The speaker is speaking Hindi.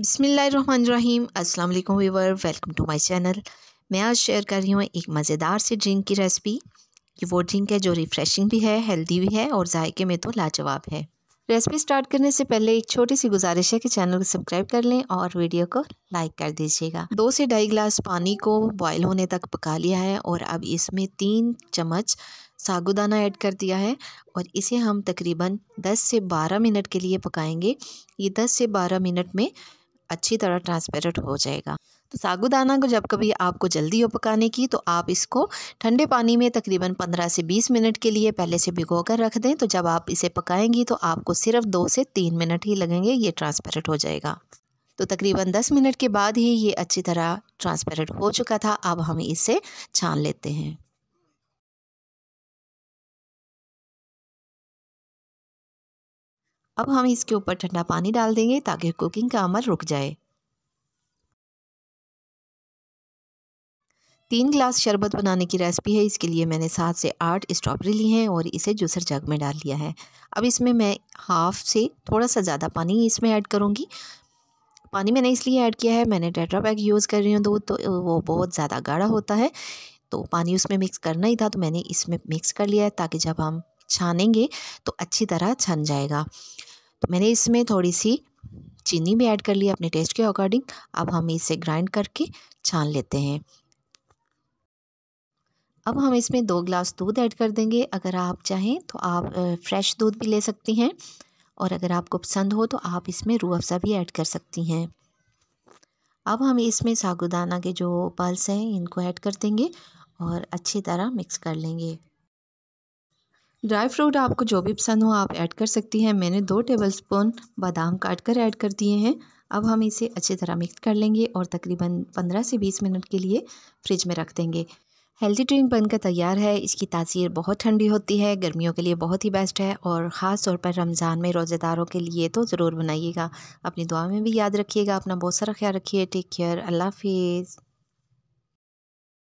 बसमीम अस्सलाम वालेकुम viewer welcome to my channel मैं आज शेयर कर रही हूँ एक मज़ेदार सी ड्रिंक की रेसिपी ये वो ड्रिंक है जो रिफ़्रेशिंग भी है हेल्दी भी है और जायके में तो लाजवाब है रेसिपी स्टार्ट करने से पहले एक छोटी सी गुजारिश है कि चैनल को सब्सक्राइब कर लें और वीडियो को लाइक कर दीजिएगा दो से ढाई गिलास पानी को बॉयल होने तक पका लिया है और अब इसमें तीन चम्मच सागुदाना ऐड कर दिया है और इसे हम तकरीबन 10 से 12 मिनट के लिए पकाएंगे ये 10 से 12 मिनट में अच्छी तरह ट्रांसपेरेंट हो जाएगा तो सागुदाना को जब कभी आपको जल्दी हो पकाने की तो आप इसको ठंडे पानी में तकरीबन 15 से 20 मिनट के लिए पहले से भिगो कर रख दें तो जब आप इसे पकाएंगी तो आपको सिर्फ दो से तीन मिनट ही लगेंगे ये ट्रांसपेरेंट हो जाएगा तो तकरीबन 10 मिनट के बाद ही ये अच्छी तरह ट्रांसपेरेंट हो चुका था अब हम इसे छान लेते हैं अब हम इसके ऊपर ठंडा पानी डाल देंगे ताकि कुकिंग का अमल रुक जाए तीन ग्लास शरबत बनाने की रेसिपी है इसके लिए मैंने सात से आठ स्ट्रॉबेरी ली हैं और इसे जूसर जग में डाल लिया है अब इसमें मैं हाफ़ से थोड़ा सा ज़्यादा पानी इसमें ऐड करूँगी पानी मैंने इसलिए ऐड किया है मैंने टेट्रा पैक यूज़ कर रही हूँ दूध तो वो बहुत ज़्यादा गाढ़ा होता है तो पानी उसमें मिक्स करना ही था तो मैंने इसमें मिक्स कर लिया है ताकि जब हम छानेंगे तो अच्छी तरह छन जाएगा तो मैंने इसमें थोड़ी सी चीनी भी ऐड कर ली अपने टेस्ट के अकॉर्डिंग अब हम इसे ग्राइंड करके छान लेते हैं अब हम इसमें दो ग्लास दूध ऐड कर देंगे अगर आप चाहें तो आप फ्रेश दूध भी ले सकती हैं और अगर आपको पसंद हो तो आप इसमें रूह अफ्ज़ा भी ऐड कर सकती हैं अब हम इसमें सागुदाना के जो पल्स हैं इनको ऐड कर देंगे और अच्छी तरह मिक्स कर लेंगे ड्राई फ्रूट आपको जो भी पसंद हो आप ऐड कर सकती हैं मैंने दो टेबल स्पून बादाम काट कर ऐड कर दिए हैं अब हम इसे अच्छी तरह मिक्स कर लेंगे और तकरीबन पंद्रह से बीस मिनट के लिए फ्रिज में रख देंगे हेल्दी ड्रिंक बनकर तैयार है इसकी तासीर बहुत ठंडी होती है गर्मियों के लिए बहुत ही बेस्ट है और ख़ास तौर पर रमज़ान में रोज़ेदारों के लिए तो ज़रूर बनाइएगा अपनी दुआ में भी याद रखिएगा अपना बहुत सारा ख्याल रखिए टेक केयर अल्लाह हाफिज़